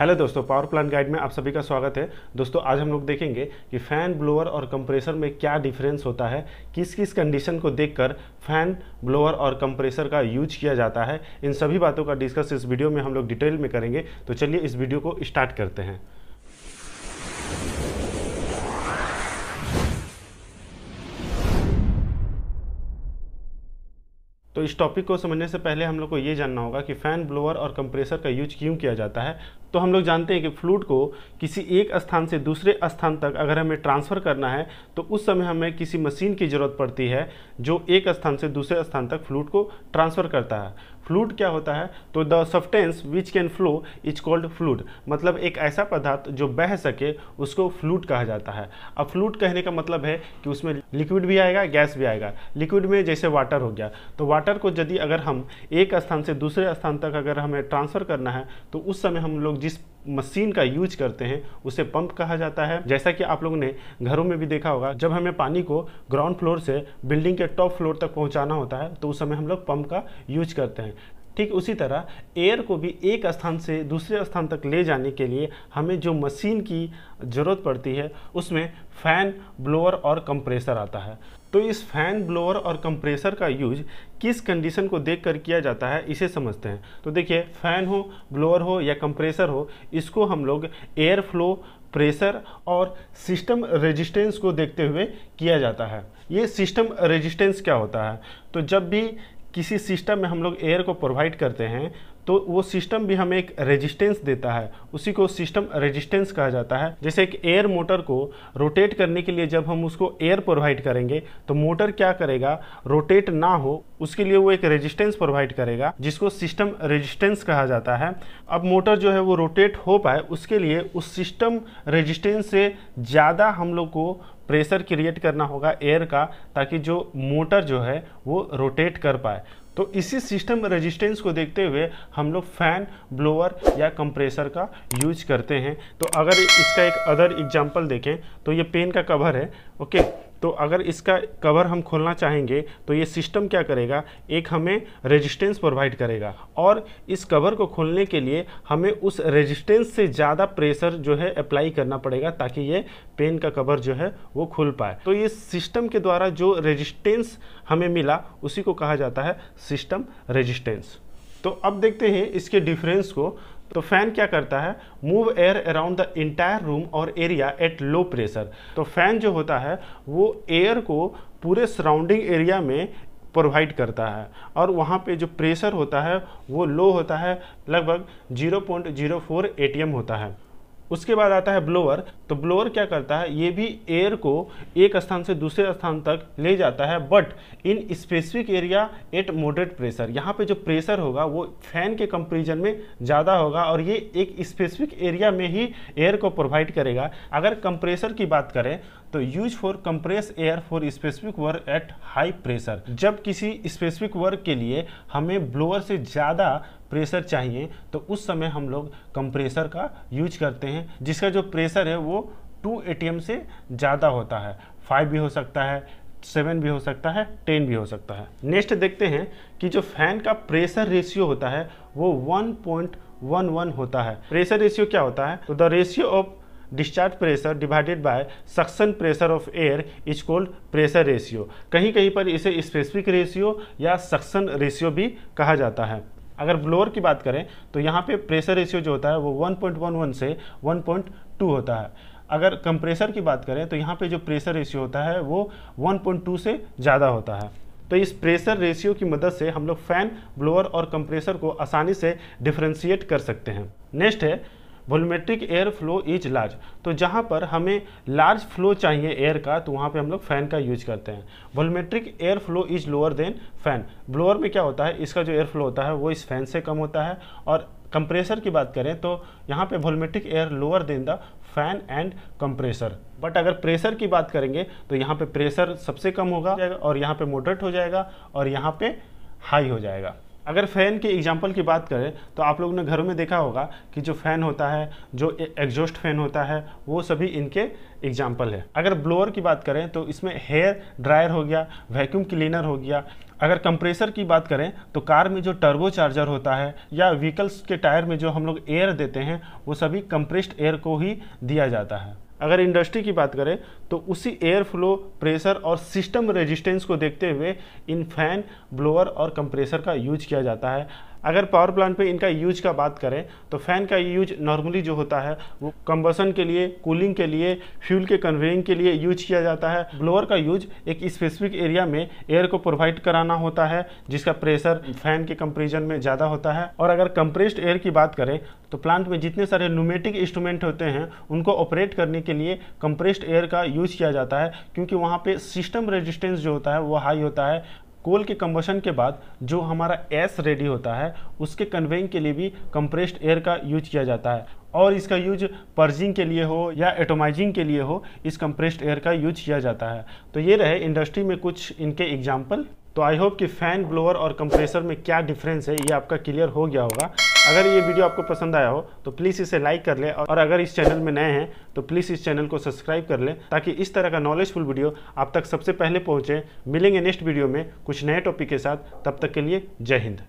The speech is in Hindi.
हेलो दोस्तों पावर प्लांट गाइड में आप सभी का स्वागत है दोस्तों आज हम लोग देखेंगे कि फ़ैन ब्लोअर और कंप्रेसर में क्या डिफरेंस होता है किस किस कंडीशन को देखकर फ़ैन ब्लोअर और कंप्रेसर का यूज किया जाता है इन सभी बातों का डिस्कस इस वीडियो में हम लोग डिटेल में करेंगे तो चलिए इस वीडियो को स्टार्ट करते हैं तो इस टॉपिक को समझने से पहले हम लोग को ये जानना होगा कि फ़ैन ब्लोअर और कंप्रेसर का यूज क्यों किया जाता है तो हम लोग जानते हैं कि फ्लूड को किसी एक स्थान से दूसरे स्थान तक अगर हमें ट्रांसफ़र करना है तो उस समय हमें किसी मशीन की ज़रूरत पड़ती है जो एक स्थान से दूसरे स्थान तक फ्लूड को ट्रांसफ़र करता है फ्लूड क्या होता है तो the substance which can flow is called fluid मतलब एक ऐसा पदार्थ जो बह सके उसको फ्लूड कहा जाता है अब फ्लूड कहने का मतलब है कि उसमें लिक्विड भी आएगा गैस भी आएगा लिक्विड में जैसे वाटर हो गया तो वाटर को यदि अगर हम एक स्थान से दूसरे स्थान तक अगर हमें ट्रांसफ़र करना है तो उस समय हम लोग जिस मशीन का यूज करते हैं उसे पंप कहा जाता है जैसा कि आप लोगों ने घरों में भी देखा होगा जब हमें पानी को ग्राउंड फ्लोर से बिल्डिंग के टॉप फ्लोर तक पहुंचाना होता है तो उस समय हम लोग पंप का यूज करते हैं ठीक उसी तरह एयर को भी एक स्थान से दूसरे स्थान तक ले जाने के लिए हमें जो मशीन की ज़रूरत पड़ती है उसमें फ़ैन ब्लोअर और कंप्रेसर आता है तो इस फैन ब्लोअर और कंप्रेसर का यूज किस कंडीशन को देखकर किया जाता है इसे समझते हैं तो देखिए फैन हो ब्लोअर हो या कंप्रेसर हो इसको हम लोग एयर फ्लो प्रेशर और सिस्टम रेजिस्टेंस को देखते हुए किया जाता है ये सिस्टम रेजिस्टेंस क्या होता है तो जब भी किसी सिस्टम में हम लोग एयर को प्रोवाइड करते हैं तो वो सिस्टम भी हमें एक रेजिस्टेंस देता है उसी को सिस्टम रेजिस्टेंस कहा जाता है जैसे एक एयर मोटर को रोटेट करने के लिए जब हम उसको एयर प्रोवाइड करेंगे तो मोटर क्या करेगा रोटेट ना हो उसके लिए वो एक रेजिस्टेंस प्रोवाइड करेगा जिसको सिस्टम रेजिस्टेंस कहा जाता है अब मोटर जो है वो रोटेट हो पाए उसके लिए उस सिस्टम रेजिस्टेंस से ज़्यादा हम लोग को प्रेशर क्रिएट करना होगा एयर का ताकि जो मोटर जो है वो रोटेट कर पाए तो इसी सिस्टम रेजिस्टेंस को देखते हुए हम लोग फैन ब्लोअर या कंप्रेसर का यूज करते हैं तो अगर इसका एक अदर एग्जांपल देखें तो ये पेन का कवर है ओके तो अगर इसका कवर हम खोलना चाहेंगे तो ये सिस्टम क्या करेगा एक हमें रेजिस्टेंस प्रोवाइड करेगा और इस कवर को खोलने के लिए हमें उस रेजिस्टेंस से ज़्यादा प्रेशर जो है अप्लाई करना पड़ेगा ताकि ये पेन का कवर जो है वो खुल पाए तो ये सिस्टम के द्वारा जो रेजिस्टेंस हमें मिला उसी को कहा जाता है सिस्टम रेजिस्टेंस तो अब देखते हैं इसके डिफरेंस को तो फैन क्या करता है move air around the entire room और एरिया एट लो प्रेशर तो फैन जो होता है वो एयर को पूरे सराउंडिंग एरिया में प्रोवाइड करता है और वहाँ पे जो प्रेशर होता है वो लो होता है लगभग 0.04 पॉइंट होता है उसके बाद आता है ब्लोअर तो ब्लोअर क्या करता है ये भी एयर को एक स्थान से दूसरे स्थान तक ले जाता है but in specific area at moderate pressure यहाँ पे जो प्रेशर होगा वो फैन के कंपेरिजन में ज़्यादा होगा और ये एक स्पेसिफिक एरिया में ही एयर को प्रोवाइड करेगा अगर कंप्रेसर की बात करें तो use for compress air for specific work at high pressure जब किसी स्पेसिफिक वर्क के लिए हमें ब्लोअर से ज़्यादा प्रेशर चाहिए तो उस समय हम लोग कंप्रेसर का यूज करते हैं जिसका जो प्रेशर है वो टू ए से ज़्यादा होता है फाइव भी हो सकता है सेवन भी हो सकता है टेन भी हो सकता है नेक्स्ट देखते हैं कि जो फैन का प्रेशर रेशियो होता है वो वन पॉइंट वन वन होता है प्रेशर रेशियो क्या होता है तो the ratio of discharge pressure divided by suction pressure of air is called pressure ratio कहीं कहीं पर इसे स्पेसिफिक रेशियो या सक्सन रेशियो भी कहा जाता है अगर ब्लोअर की बात करें तो यहाँ पे प्रेशर रेशियो जो होता है वो 1.11 से 1.2 होता है अगर कंप्रेसर की बात करें तो यहाँ पे जो प्रेशर रेशियो होता है वो 1.2 से ज़्यादा होता है तो इस प्रेशर रेशियो की मदद से हम लोग फ़ैन ब्लोअर और कंप्रेसर को आसानी से डिफ्रेंशिएट कर सकते हैं नेक्स्ट है volumetric air flow is large तो जहाँ पर हमें लार्ज फ्लो चाहिए एयर का तो वहाँ पे हम लोग फ़ैन का यूज करते हैं volumetric air flow is lower than fan blower में क्या होता है इसका जो एयर फ्लो होता है वो इस फैन से कम होता है और कंप्रेसर की बात करें तो यहाँ पे volumetric air lower than the fan and compressor but अगर प्रेशर की बात करेंगे तो यहाँ पे प्रेशर सबसे कम होगा और यहाँ पे मोडरेट हो जाएगा और यहाँ पे हाई हो जाएगा अगर फ़ैन के एग्जांपल की बात करें तो आप लोगों ने घरों में देखा होगा कि जो फ़ैन होता है जो एग्जॉस्ट फ़ैन होता है वो सभी इनके एग्जांपल है अगर ब्लोअर की बात करें तो इसमें हेयर ड्रायर हो गया वैक्यूम क्लीनर हो गया अगर कंप्रेसर की बात करें तो कार में जो टर्बो चार्जर होता है या व्हीकल्स के टायर में जो हम लोग एयर देते हैं वो सभी कंप्रेस्ड एयर को ही दिया जाता है अगर इंडस्ट्री की बात करें तो उसी एयर फ्लो प्रेशर और सिस्टम रेजिस्टेंस को देखते हुए इन फैन ब्लोअर और कंप्रेसर का यूज किया जाता है अगर पावर प्लांट पे इनका यूज का बात करें तो फ़ैन का यूज नॉर्मली जो होता है वो कंबसन के लिए कूलिंग के लिए फ्यूल के कन्वेइंग के लिए यूज किया जाता है ब्लोअर का यूज एक स्पेसिफिक एरिया में एयर को प्रोवाइड कराना होता है जिसका प्रेशर फैन के कंपेरिजन में ज़्यादा होता है और अगर कंप्रेस्ड एयर की बात करें तो प्लांट में जितने सारे न्यूमेटिक इंस्ट्रूमेंट होते हैं उनको ऑपरेट करने के लिए कंप्रेस्ड एयर का यूज किया जाता है क्योंकि वहाँ पे सिस्टम रेजिस्टेंस जो होता है वो हाई होता है कोल के कम्बशन के बाद जो हमारा एस रेडी होता है उसके कन्वेइंग के लिए भी कंप्रेस्ड एयर का यूज किया जाता है और इसका यूज पर्जिंग के लिए हो या एटोमाइजिंग के लिए हो इस कंप्रेस्ड एयर का यूज किया जाता है तो ये रहे इंडस्ट्री में कुछ इनके एग्जाम्पल तो आई होप कि फ़ैन ब्लोअर और कंप्रेसर में क्या डिफरेंस है ये आपका क्लियर हो गया होगा अगर ये वीडियो आपको पसंद आया हो तो प्लीज़ इसे लाइक कर ले और अगर इस चैनल में नए हैं तो प्लीज़ इस चैनल को सब्सक्राइब कर लें ताकि इस तरह का नॉलेजफुल वीडियो आप तक सबसे पहले पहुँचे मिलेंगे नेक्स्ट वीडियो में कुछ नए टॉपिक के साथ तब तक के लिए जय हिंद